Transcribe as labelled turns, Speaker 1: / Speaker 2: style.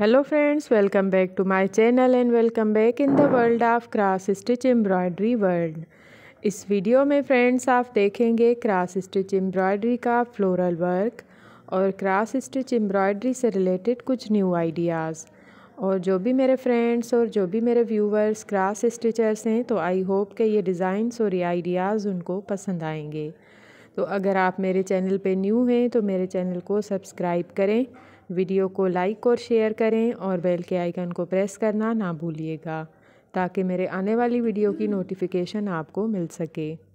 Speaker 1: hello friends welcome back to my channel and welcome back in the world of cross stitch embroidery world इस video में friends आप देखेंगे cross stitch embroidery का floral work और cross stitch embroidery से related कुछ new ideas और जो भी मेरे फ्रेंड्स और जो भी मेरे व्यूवर्स क्रास स्टिचर्स हैं तो आई होप के ये डिज़ाइंस और ये आइडियाज़ उनको पसंद आएंगे तो अगर आप मेरे चैनल पे न्यू हैं तो मेरे चैनल को सब्सक्राइब करें वीडियो को लाइक और शेयर करें और बेल के आइकन को प्रेस करना ना भूलिएगा ताकि मेरे आने वाली वीडियो
Speaker 2: की
Speaker 3: नोटिफिकेशन आपको मिल सके